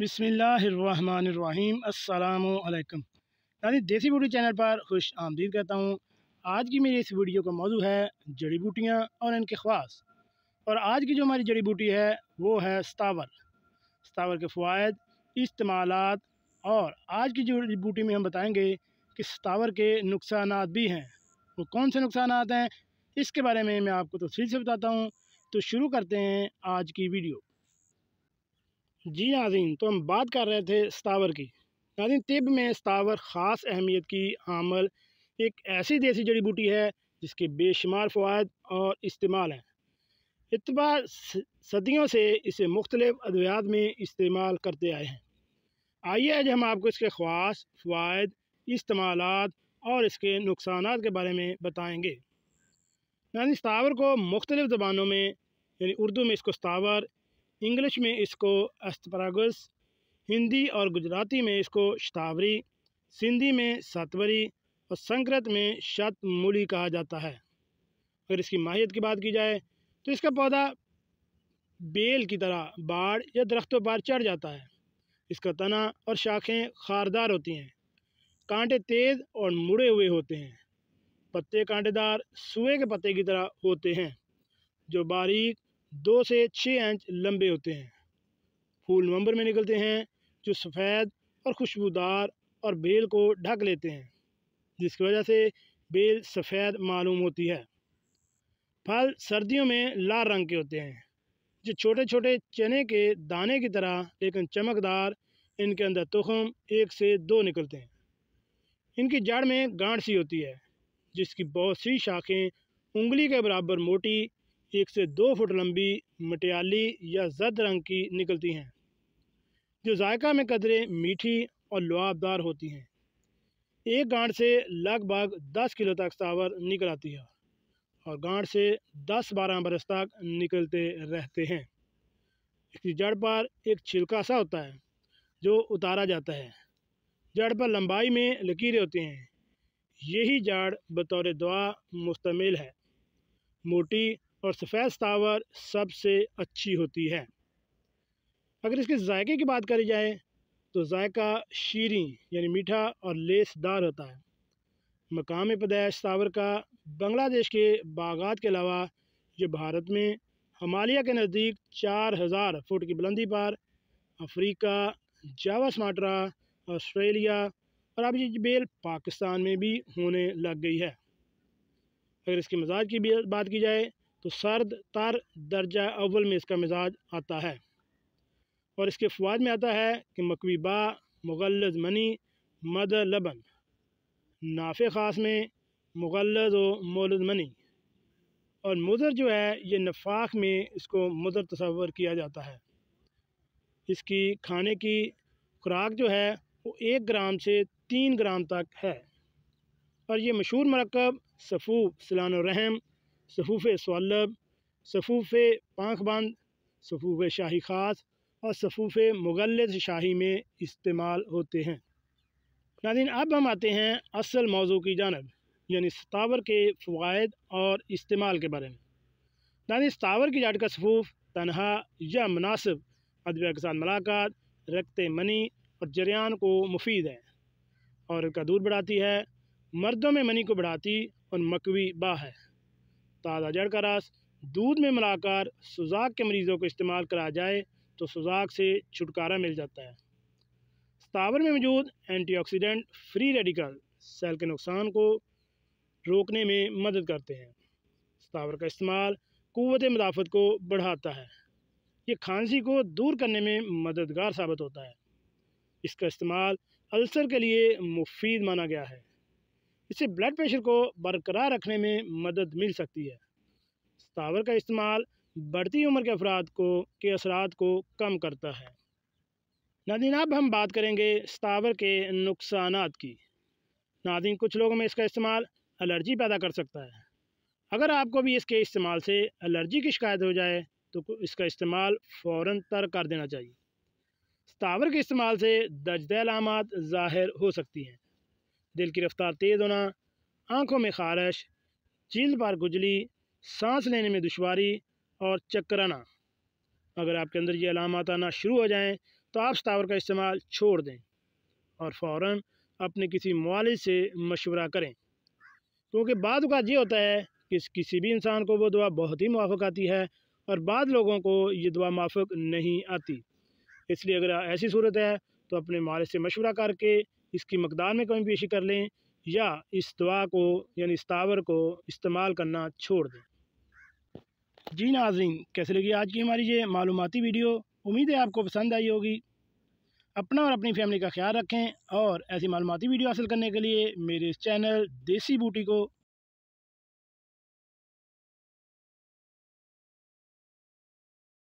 बिसमीम् अल्लाम यानी देसी बूटी चैनल पर खुश आमदीद कहता हूँ आज की मेरी इस वीडियो का मौजू है जड़ी बूटियाँ और इनके ख्वास और आज की जो हमारी जड़ी बूटी है वो है सतावर सतावर के फ़वाद इस्तेमाल और आज की जड़ी बूटी में हम बताएँगे कि सतावर के नुकसान भी हैं वो कौन से नुकसान हैं इसके बारे में मैं आपको तफसील से बताता हूँ तो शुरू करते हैं आज की वीडियो जी नाजीन तो हम बात कर रहे थे सतावर की नाजीन तिब में सतावर ख़ास अहमियत की आमल एक ऐसी देसी जड़ी बूटी है जिसके बेशुमार फ़वाद और इस्तेमाल हैं इतबा सदियों से इसे मुख्तलिफ अद्वियात में इस्तेमाल करते आए हैं आइए आज हम आपको इसके ख़्वास फ़वाद इस्तेमाल और इसके नुकसान के बारे में बताएँगे यानी सतावर को मुख्तलिफ़ ज़बानों में यानी उर्दू में इसको सतावर इंग्लिश में इसको अस्तपरागस हिंदी और गुजराती में इसको शतावरी सिंधी में सतवरी और संस्कृत में शतमूली कहा जाता है अगर इसकी माहियत की बात की जाए तो इसका पौधा बेल की तरह बाढ़ या दरख्तों पर चढ़ जाता है इसका तना और शाखें खारदार होती हैं कांटे तेज़ और मुड़े हुए होते हैं पत्ते कांटेदार सुए के पत्ते की तरह होते हैं जो बारीक दो से छः इंच लंबे होते हैं फूल नवंबर में निकलते हैं जो सफ़ेद और खुशबूदार और बेल को ढक लेते हैं जिसकी वजह से बेल सफ़ेद मालूम होती है फल सर्दियों में लाल रंग के होते हैं जो छोटे छोटे चने के दाने की तरह लेकिन चमकदार इनके अंदर तुखम एक से दो निकलते हैं इनकी जड़ में गांठ सी होती है जिसकी बहुत सी शाखें उंगली के बराबर मोटी एक से दो फुट लंबी मटियाली या जद रंग की निकलती हैं जो जायका में कदरे मीठी और लुआबदार होती हैं एक गांठ से लगभग 10 किलो तक सावर निकल आती है और गांठ से 10-12 बरस तक निकलते रहते हैं इसकी जड़ पर एक छिलका सा होता है जो उतारा जाता है जड़ पर लंबाई में लकीरें होती हैं यही जड़ बतौर दुआ मुश्तमिल है मोटी और सफ़ेद सावर सबसे अच्छी होती है अगर इसके जायके की बात करी जाए तो जायका शीरी यानी मीठा और लेसदार होता है मकाम पैदाइश सावर का बांग्लादेश के बागात के अलावा ये भारत में हमालिया के नज़दीक चार हज़ार फुट की बुलंदी पर अफ्रीका जावा स्माट्रा ऑस्ट्रेलिया और अब ये बेल पाकिस्तान में भी होने लग गई है अगर इसके मजाज की बात की जाए तो सर्द तर दर्जा अव्वल में इसका मिजाज आता है और इसके फवाद में आता है कि मकवीबा मुगलज मनी मद लबन नाफ ख़ास में मुगलज व मोलद मनी और मुदर जो है ये नफाक में इसको मुदर तस्वर किया जाता है इसकी खाने की खुराक जो है वो एक ग्राम से तीन ग्राम तक है और ये मशहूर मरकब सफ़ू सलान रहम सफ़ूफ़ सोलब सफ़ूफ़ बंद सफ़ूफ़ शाही ख़ास और सफ़ूफ़ मुगल शाही में इस्तेमाल होते हैं नादिन अब हम आते हैं असल मौजू की जानब यानी सतावर के फ़वाद और इस्तेमाल के बारे में नादिन सतावर की जाट का सफ़ूफ़ तनहा या मुनासिब अदबिया के साथ मुलाकात रक्त मनी और जरियान को मुफीद है और का दूर बढ़ाती है मर्दों में मनी को बढ़ाती और मकवी बा है ताज़ा जड़ का रस दूध में मिलाकर सुजाक के मरीज़ों को इस्तेमाल करा जाए तो सुजाक से छुटकारा मिल जाता है सतावर में मौजूद एंटीऑक्सीडेंट फ्री रेडिकल सेल के नुकसान को रोकने में मदद करते हैं सतावर का इस्तेमाल कुत मदाफ़त को बढ़ाता है ये खांसी को दूर करने में मददगार साबित होता है इसका इस्तेमाल अल्सर के लिए मुफीद माना गया है इससे ब्लड प्रेशर को बरकरार रखने में मदद मिल सकती है सावर का इस्तेमाल बढ़ती उम्र के अफराद को के असरात को कम करता है नादिन अब हम बात करेंगे सतावर के नुकसान की नादिन कुछ लोगों में इसका इस्तेमाल एलर्जी पैदा कर सकता है अगर आपको भी इसके इस्तेमाल से एलर्जी की शिकायत हो जाए तो इसका इस्तेमाल फ़ौर तर कर देना चाहिए सतावर के इस्तेमाल से दजद अलामत ज़ाहिर हो सकती हैं दिल की रफ्तार तेज़ होना आँखों में खारश चील बार गुजली सांस लेने में दुशारी और चक्कर आना अगर आपके अंदर ये अलामत आना शुरू हो जाएँ तो आप स्टावर का इस्तेमाल छोड़ दें और फ़ौर अपने किसी मालिज से मशवरा करें क्योंकि बाद का ये होता है कि किसी भी इंसान को वो दुआ बहुत ही मुआफ़ आती है और बाद लोगों को ये दुआ माफक नहीं आती इसलिए अगर ऐसी सूरत है तो अपने मालिज से मशवरा करके इसकी मकदार में कमी पेशी कर लें या इस दवा को यानी इस तावर को इस्तेमाल करना छोड़ दें जी नाजरीन कैसे लगी आज की हमारी ये मालूमती वीडियो उम्मीद है आपको पसंद आई होगी अपना और अपनी फैमिली का ख्याल रखें और ऐसी मालूमती वीडियो हासिल करने के लिए मेरे इस चैनल देसी बूटी को